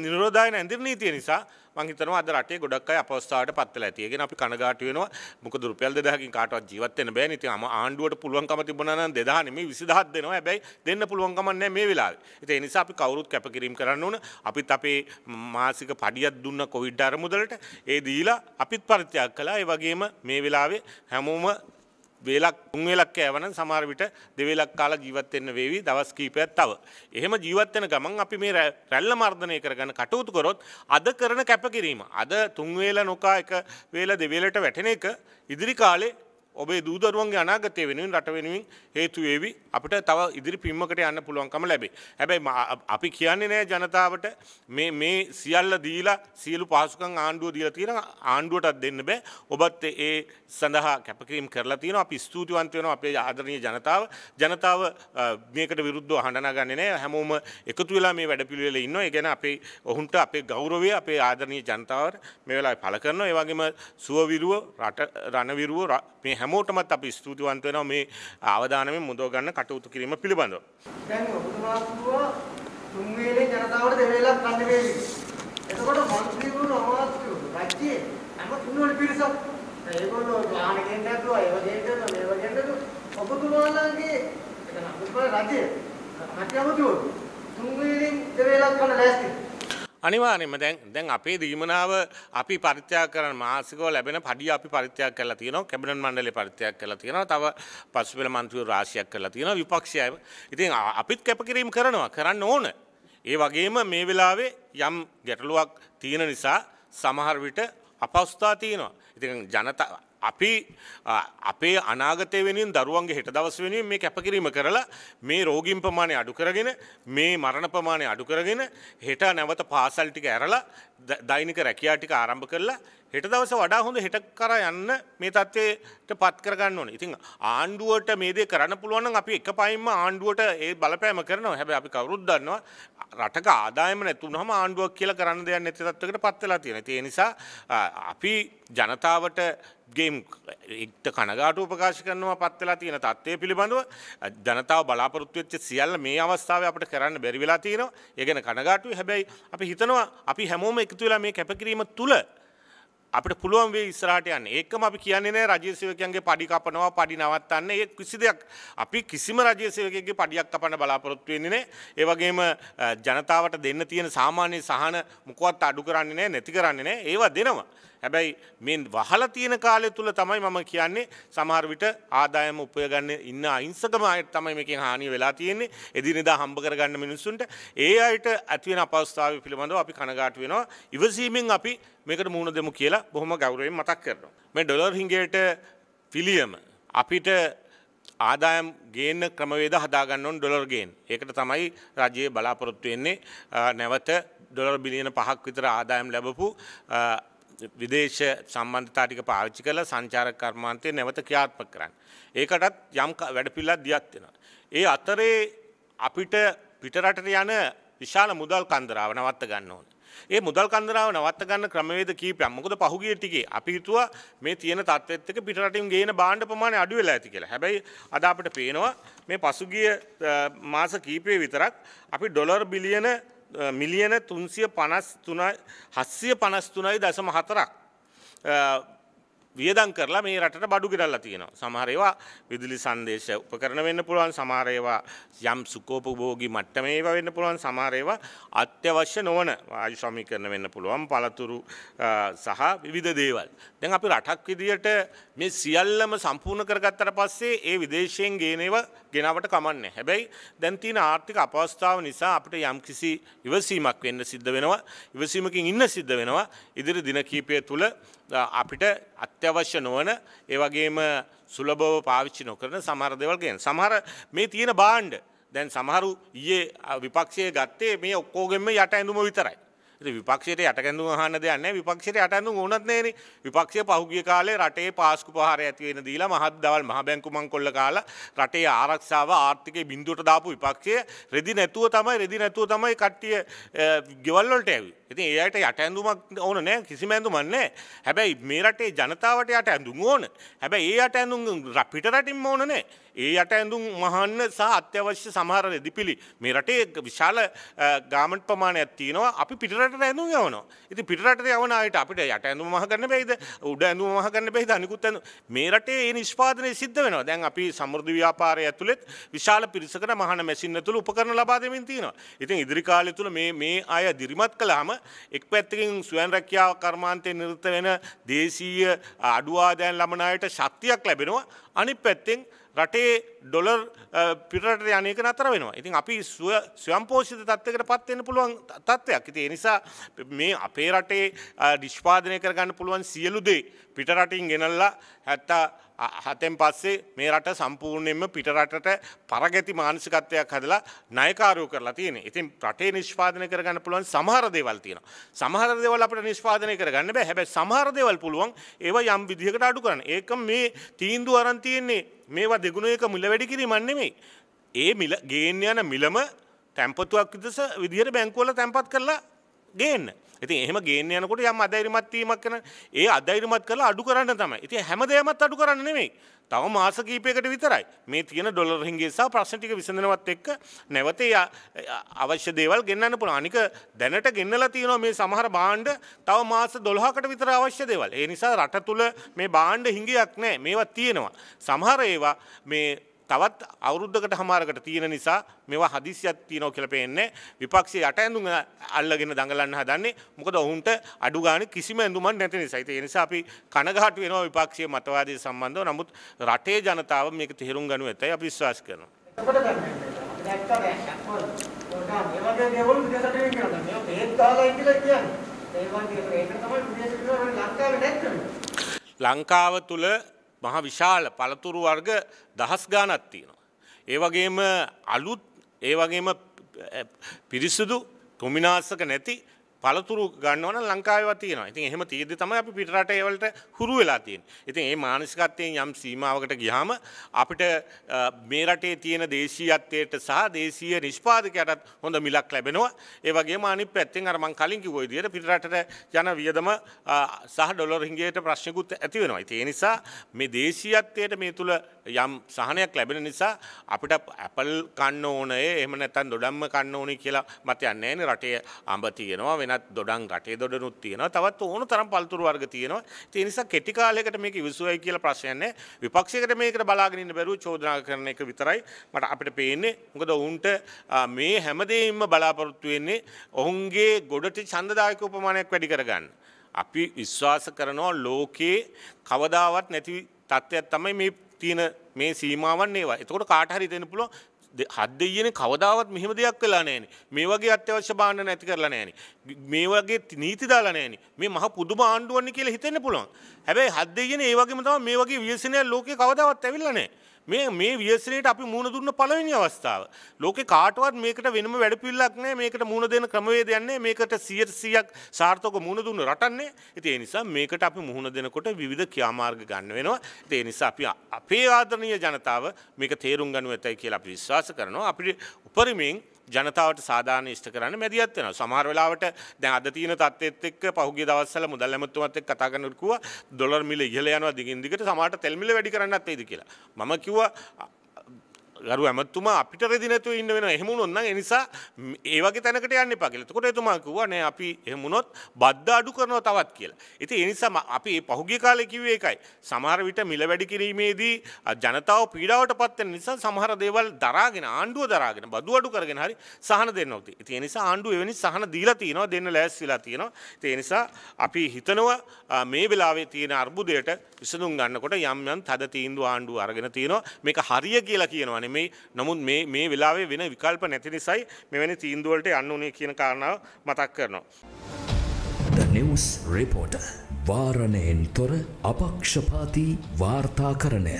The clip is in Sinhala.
නිරෝධායන ඇඳිර නීතිය නිසා මං හිතනවා අද රටේ ගොඩක් අය අපවස්ථාවට පත් වෙලා ඇති. ඒ කියන්නේ අපි කනගාටු වෙනවා. මොකද රුපියල් 2000කින් කාටවත් ජීවත් වෙන්න බෑනේ. ඉතින් අම ආණ්ඩුවට පුළුවන්කම තිබුණා නම් 2000 නෙමෙයි 20000ක් දෙනවා. හැබැයි දෙන්න පුළුවන්කම නැහැ මේ වෙලාවේ. ඉතින් ඒ නිසා අපි කවුරුත් කැපකිරීම කරන්න ඕන. අපිත් අපේ මාසික පඩියක් දුන්න කොවිඩ් අරමුදලට ඒ දීලා අපිත් පරිත්‍යාග කළා. ඒ වගේම මේ වෙලාවේ හැමෝම වේලක් තුන්වෙලක් කෑවන සමහර විට දෙවෙලක් කාලා ජීවත් වෙන්න වේවි දවස් කීපයක් තව. එහෙම ජීවත් වෙන ගමන් අපි මේ රැල්ල මර්ධනය කරගන්න කටයුතු කරොත් අද කරන කැපකිරීම අද තුන් වේල නොකා එක වේල දෙවේලට වැටෙන එක ඉදිරි කාලේ ඔබේ දූදරුවන්ගේ අනාගතය වෙනුවෙන් රට වෙනුවෙන් හේතු වේවි අපිට තව ඉදිරි පිම්මකට යන්න පුළුවන්කම ලැබේ. හැබැයි අපි කියන්නේ නෑ ජනතාවට මේ මේ සියල්ල දීලා සියලු පහසුකම් ආණ්ඩුව දීලා තියෙන ආණ්ඩුවටත් දෙන්න බෑ. ඔබත් ඒ සඳහා කැපකිරීම කරලා තියෙනවා. අපි ස්තුතිවන්ත වෙනවා අපේ ආදරණීය ජනතාව. ජනතාව මේකට විරුද්ධව හඬනා ගන්නේ නෑ. හැමෝම එකතු වෙලා මේ වැඩපිළිවෙල ඉන්නවා. ඒ කියන්නේ අපේ ඔවුන්ට අපේ ගෞරවය අපේ ආදරණීය ජනතාවට මේ වෙලාවේ පළ කරනවා. ඒ වගේම සුවවිරුව රට රණවිරුව මේ හැමෝටමත් අපි ස්තුතිවන්ත වෙනවා මේ අවධානමෙන් මුදව ගන්න කටයුතු කිරීම පිළිබඳව. දැන් ඔබතුමා කිව්වා තුන් වේලේ ජනතාවට දෙවේලක් කන්න වේවි. එතකොට මන්ත්‍රීවරු අමාත්‍යවරු රජයේ හැම තුන්වල පිරිසක් ඒගොල්ලෝ යාන ගේන්න ඇතුවා ඒව ගේන්න ඇතුවා මේව ගේන්න ඇතුවා ඔබතුමාලාගේ එතන ඔබතුමා රජයේ රජ අමාත්‍යවරු තුන් වේලෙන් දෙවේලක් කන්න ලෑස්තියි. අනිවාර්යෙන්ම දැන් දැන් අපේ දීමනාව අපි පරිත්‍යාග කරන මාසිකව ලැබෙන පඩිය අපි පරිත්‍යාග කරලා තියෙනවා කැබිනට් මණ්ඩලය පරිත්‍යාග කරලා තියෙනවා තව පසුපෙළ මන්ත්‍රීවරු රාශියක් කරලා තියෙනවා විපක්ෂයම ඉතින් අපිත් කැපකිරීම කරනවා කරන්න ඕන ඒ වගේම මේ වෙලාවේ යම් ගැටලුවක් තියෙන නිසා සමහර විට අපහසුතා තියෙනවා ඉතින් ජනතා අපි අපේ අනාගත වෙනින් දරුවන්ගේ හෙට දවස් වෙනුවෙන් මේ කැපකිරීම කරලා මේ රෝගීන් ප්‍රමාණය අඩු කරගෙන මේ මරණ ප්‍රමාණය අඩු කරගෙන හෙට නැවත පාසල් ටික ඇරලා දෛනික රැකියා ටික ආරම්භ කරලා හෙට දවස වඩා හොඳ හෙට කරා යන්න මේ தත්ත්වයට පත් කරගන්න ඕනේ. ඉතින් ආණ්ඩුවට මේ දේ කරන්න පුළුවන් නම් අපි එක පයින්ම ආණ්ඩුවට ඒ බලපෑම කරනවා. හැබැයි අපි කවුරුත් දන්නවා රටක ආදායම නැතුනහම ආණ්ඩුවක් කියලා කරන්න දෙයක් නැති තත්ත්වයකට පත් වෙලා තියෙනවා. ඒ නිසා අපි ජනතාවට ගේම් එක්ට කනගාටු ප්‍රකාශ කරනවා පත් වෙලා තියෙන තත්ත්වය පිළිබඳව ජනතාව බලාපොරොත්තු වෙච්ච සියල්ල මේ අවස්ථාවේ අපිට කරන්න බැරි වෙලා තියෙනවා. ඒ ගැන කනගාටුයි. හැබැයි අපි හිතනවා අපි හැමෝම එකතු වෙලා මේ කැපකිරීම තුළ අපිට පුළුවන් වේ ඉස්සරහට යන්න. ඒකම අපි කියන්නේ නෑ රජයේ සේවකයන්ගේ පඩි කපනවා, පඩි නවත්තන්න. ඒ කිසි දෙයක් අපි කිසිම රජයේ සේවකයෙක්ගේ පඩියක් කපන්න බලාපොරොත්තු වෙන්නේ නෑ. ඒ වගේම ජනතාවට දෙන්න තියෙන සාමාන්‍ය සහන මොකවත් අඩු කරන්නේ නෑ, නැති කරන්නේ නෑ. ඒවා දෙනවා. හැබැයි මේ වහලා තියෙන කාලය තුල තමයි මම කියන්නේ සමහර විට ආදායම උපයගන්න ඉන්න අහිංසකම අයට තමයි මේකෙන් හානිය වෙලා තියෙන්නේ. එදිනෙදා හම්බ කරගන්න මිනිස්සුන්ට ඒ අයට ඇති වෙන අපහසුතාවය පිළිබඳව අපි කනගාටු වෙනවා. ඉවසීමෙන් අපි මේකට මුහුණ දෙමු කියලා බොහොම ගෞරවයෙන් මතක් කරනවා. මේ ඩොලර් හිඟයට පිළියම අපිට ආදායම් ගේන්න ක්‍රමවේද හදාගන්න ඕන ඩොලර් ගේන්. ඒකට තමයි රජයේ බලාපොරොත්තු වෙන්නේ නැවත ඩොලර් බිලියන 5ක් විතර ආදායම් ලැබපු විදේශ සම්බන්ධතා ටික පාවිච්චි කරලා සංචාරක කර්මාන්තය නැවත ක්‍රියාත්මක කරන්න. ඒකටත් යම් වැඩපිළිවෙලක් දියත් වෙනවා. ඒ අතරේ අපිට පිටරටට යන විශාල මුදල් කන්දරාව නවත්ත ගන්න ඕනේ. ඒ මුදල් කන්දරාව නවත්ත ගන්න ක්‍රමවේද කීපයක්. මොකද පහුගිය ටිකේ අපි හිතුවා මේ තියෙන තත්ත්වෙත් එක්ක පිටරටින් ගේන භාණ්ඩ ප්‍රමාණය අඩු වෙලා ඇති කියලා. හැබැයි අද අපිට පේනවා මේ පසුගිය මාස කීපයේ විතරක් අපි ඩොලර් බිලියන මිලියන තුන්සිය පනස් හස්සිය පනස්තුනයි දසම හතරක් වියදම් කරලා මේ රටට බඩු ගෙඩල්ලා තියෙනවා. සමහර ඒවා විදුලි සංදේශ උපකරණ වෙන්න පුළුවන්, සමහර ඒවා යම් සුඛෝපභෝගී මට්ටමේ ඒවා වෙන්න පුළුවන්, සමහර ඒවා අත්‍යවශ්‍ය නොවන ආයු සමීකරණ වෙන්න පුළුවන්, පළතුරු සහ විවිධ දේවල්. දැන් අපි රටක් විදියට මේ සියල්ලම සම්පූර්ණ කරගත්තට පස්සේ ඒ විදේශයෙන් ගේන ඒවා ගෙනවට කමන්නේ. හැබැයි දැන් තියෙන ආර්ථික අපවස්ථාව නිසා අපිට යම්කිසි ඉවසීමක් වෙන්න සිද්ධ වෙනවා. ඉවසීමකින් ඉන්න සිද්ධ වෙනවා. ඉදිරි දින කීපය තුළ අපිට අත්‍යවශ්‍ය නොවන ඒවගේම සුලබව පාවිච්චි නොකරන සමහර දෙවල් ගෙන සමහර මේ තියෙන බාණ්ඩ දැන් සමහරු ඊයේ විපක්ෂය ගත්තේ මේ ඔක්කෝගෙම යට ඇඳුම විතරයි ඉතින් විපක්ෂයට යටගැඳුම් අහන්න දෙයක් නැහැ. විපක්ෂයට යටගැඳුම් ඕනත් නැහැනේ. විපක්ෂය පහුගිය කාලේ රටේ පාස්කු පහර ඇති වෙන දීලා මහත් දවල් මහ බැංකු මංකොල්ල කාලා රටේ ආරක්ෂාව ආර්ථිකේ බිඳුවට දාපු විපක්ෂය රෙදි නැතුව තමයි රෙදි නැතුව තමයි කට්ටිය ගෙවල් වලට ඇවි. ඉතින් ඒ අයට යටඇඳුමක් ඕන නැහැ කිසිම ඇඳුමක් නැහැ. හැබැයි මේ රටේ ජනතාවට යටඇඳුම් ඕන. හැබැයි ඒ යටඇඳුම් පිට රටින්ම ඕන නැහැ. ඒ යට ඇඳුම් මහන්න සහ අත්‍යවශ්‍ය සමහර රෙදිපිලි මේ රටේ විශාල ගාමන්ට් ප්‍රමාණයක් තියෙනවා අපි පිටරටට ඇඳුම් යවනවා. ඉතින් පිටරටට යවන අයට අපිට යට ඇඳුම් මහගන්න බැයිද? උඩ ඇඳුම් මහගන්න බැයිද? අනිකුත් ඇඳුම් මේ රටේ ඒ නිෂ්පාදනය සිද්ධ වෙනවා. දැන් අපි සමෘද්ධි ව්‍යාපාරය ඇතුළෙත් විශාල පිරිසකට මහන මැසින් ඇතුළු උපකරණ ලබා දෙමින් තියෙනවා. ඉතින් ඉදිරි කාලය තුළ මේ මේ අය දිරිමත් කළාම එක් පැත්තකින් ස්වයන් රැකියාව කර්මාන්තයේ නිරත වෙන දේශීය අඩුවාදයන් ළමන අයට ශක්තියක් ලැබෙනවා. අනිත් පැත්තෙන් රටේ ඩොලර් පිටරට යන එක නතර වෙනවා. ඉතින් අපි ස්වයංපෝෂිත තත්ත්වයකට පත් වෙන්න පුළුවන් තත්ත්වයක්. ඉතින් ඒ නිසා මේ අපේ රටේ නිෂ්පාදනය කරගන්න පුළුවන් සියලු දේ පිටරටින් ගෙනල්ලා 70 හතෙන් පස්සේ මේ රට සම්පූර්ණයෙන්ම පිටරටට පරගැති මානසිකත්වයක් හදලා ණයකාරයෝ කරලා තියෙන්නේ. ඉතින් රටේ නිෂ්පාදනය කරගන්න පුළුවන් සමහර දේවල් තියෙනවා. සමහර දේවල් අපිට නිෂ්පාදනය කරගන්න බෑ. හැබැයි සමහර දේවල් පුළුවන් ඒවා යම් විදිහකට අඩු කරන්න. ඒක මේ තීන්දුව අරන් තියෙන්නේ මේවා දෙගුණයක මිල වැඩි කිරීමක් නෙමෙයි. ඒ මිල ගේන්න යන මිලම තැම්පතුවක් විදිහට බැංකුවල තැම්පත් කරලා ගේන්න. ඉතින් එහෙම ගේන්න යනකොට යම් අධෛර්යමත් වීමක් කරන ඒ අධෛර්යමත් කරලා අඩු කරන්න තමයි. ඉතින් හැමදේමත් අඩු කරන්න නෙමෙයි. තව මාස කිහිපයකට විතරයි මේ තියෙන ඩොලර් හිඟේ සහ ප්‍රශ්න ටික විසඳනවත් එක්ක නැවත අවශ්‍ය දේවල් ගෙන්නන්න පුළුවන්. අනික දැනට ගෙන්නලා තියෙනවා මේ සමහර භාණ්ඩ තව මාස 12කට විතර අවශ්‍ය දේවල්. ඒ නිසා රට තුල මේ භාණ්ඩ හිඟයක් නැහැ. මේවා තියෙනවා. සමහර ඒවා මේ තවත් අවුරුද්ධකට හමාරකට තියෙන නිසා මෙවා හදිසියක් තියෙනවා කියලා පේන්නේ විපක්ෂයේ යට ඇඳුම අල්ලගෙන දඟලන්න හදන්නේ මොකද ඔවුන්ට අඩු ගාණ කිසිම ඇඳුමක් නැති නිසා. ඒ නිසා අපි කනගාටු වෙනවා විපක්ෂයේ මතවාදය සම්බන්ධව. නමුත් රටේ ජනතාව මේක තේරුම් ගනු ඇතයි අපි විශ්වාස කරනවා. ලංකාව තුළ මහ විශාල පළතුරු වර්ග දහස් ගානක් තියෙනවා. ඒ වගේම අලුත් ඒ වගේම පිරිසිදු කෘමිනාශක නැති පළතුරු ගන්නවන ලංකාව තියෙනවා ඉතින් එහෙම තියද්දි තමයි අපි පිටරට ඒවලට හුරු වෙලා තියෙන්නේ. ඉතින් මේ මානසිකත්වයෙන් යම් සීමාවකට ගියාම අපිට මේ රටේ තියෙන දේශීයත්වයට සහ දේශීය නිෂ්පාදකයටත් හොඳ මිලක් ලැබෙනවා. ඒ වගේම අනිත් පැත්තෙන් අර මං කලින් කිව්ව විදිහට පිටරටට යන වියදම සහ ඩොලර් හිඟයට ප්‍රශ්නකුත් ඇති වෙනවා. ඉතින් ඒ නිසා මේ දේශීයත්වයට මේ තුල යම් සහනයක් ලැබෙන නිසා අපිට ඇපල් කන්න ඕනේ එහෙම නැත්නම් ඩොඩම්ම කන්න ඕනේ කියලා මතයක් නැහැ නේ රටේ අඹ තියෙනවා වෙන වෙනත් දොඩන් රටේ දොඩනුත් තියෙනවා තවත් ඕන තරම් පළතුරු වර්ග තියෙනවා ඒ නිසා කෙටි කාලයකට මේක ඉවසුවයි කියලා ප්‍රශ්නයක් නැහැ විපක්ෂයකට මේකට බලාගෙන ඉන්න බැරුව චෝදනා කරන එක විතරයි මට අපිට පේන්නේ මොකද ඔවුන්ට මේ හැමදේම බලාපොරොත්තු වෙන්නේ ඔවුන්ගේ ගොඩට ඡන්දදායක උපමානයක් වැඩි කරගන්න අපි විශ්වාස කරනවා ලෝකයේ කවදාවත් නැති තත්ත්වයක් තමයි මේ තියෙන මේ සීමාවන් ඒවා එතකොට කාට හරි දෙන්න පුළුවන් හත් දෙයියනේ කවදාවත් මෙහෙම දෙයක් වෙලා නැහෙනි. මේ වගේ අත්‍යවශ්‍ය භාණ්ඩ නැති කරලා නැහෙනි. මේ වගේ නීති දාලා නැහෙනි. මේ මහ පුදුම ආණ්ඩුවන්නේ කියලා හිතෙන්න පුළුවන්. හැබැයි හත් දෙයියනේ ඒ වගේම තමයි මේ වගේ ව්‍යසනයක් ලෝකේ කවදාවත් ඇවිල්ලා නැහැ. මේ මේ ව්‍යසනයට අපි මුණ දුන්න පළවෙනි අවස්ථාව. ලෝකේ කාටවත් මේකට වෙනම වැඩපිළිවෙලක් නැහැ. මේකට මුණ දෙන ක්‍රමවේදයක් නැහැ. මේකට 100ක් සාර්ථකව මුණ දුන්න රටන්නේ. ඉතින් ඒ නිසා මේකට අපි මුහුණ දෙනකොට විවිධ ක්‍රියාමාර්ග ගන්න වෙනවා. ඉතින් ඒ නිසා අපි අපේ ආදරණීය ජනතාව මේක තේරුම් ගන්නු ඇතයි කියලා අපි විශ්වාස කරනවා. අපිට උපරිමයෙන් ජනතාවට සාධාන ඉෂ්ට කරන්න මැදිහත් වෙනවා. සමහර වෙලාවට දැන් අද තියෙන තත්ත්වෙත් එක්ක පහුගිය දවස්වල මුදල් ඇමතුමත් එක්ක කතා කරනකොට කිව්වා ඩොලර් මිල ඉහළ යනවා දිගින් දිගට සමහරට තෙල් මිල වැඩි කරන්නත් වෙයිද කියලා. මම කිව්වා ගරු ඇමතුමා අපිට රෙදි නැතුව ඉන්න වෙන එහෙම වුණොත් නම් ඒ නිසා ඒ වගේ තැනකට යන්න එපා කියලා. එතකොට එතුමා කිව්වා නෑ අපි එහෙම වුණොත් බද්ද අඩු කරනවා තවත් කියලා. ඉතින් ඒ නිසා අපි මේ පහුගිය කාලේ කිව්වේ ඒකයි. සමහර විට මිල වැඩි කිරීමේදී ජනතාව පීඩාවටපත් වෙන නිසා සමහර දේවල් දරාගෙන ආණ්ඩුව දරාගෙන බදු අඩු කරගෙන හරි සහන දෙන්න ඕනේ. ඉතින් ඒ නිසා ආණ්ඩුව එවැනි සහන දීලා තියෙනවා දෙන්න ලෑස්තිලා තියෙනවා. ඉතින් ඒ නිසා අපි හිතනවා මේ වෙලාවේ තියෙන අර්බුදයට විසඳුම් ගන්නකොට යම් යම් තද තීන්දුව ආණ්ඩුව අරගෙන තියෙනවා. මේක හරිය කියලා කියනවනේ නෙමෙයි. නමුත් මේ මේ වෙලාවේ වෙන විකල්ප නැති නිසායි මෙවැනි තීන්දුවලට යන්න උනේ කියන කාරණාව මතක් කරනවා. The News Reporter වාරණයෙන් තොර අපක්ෂපාති වාර්තාකරණය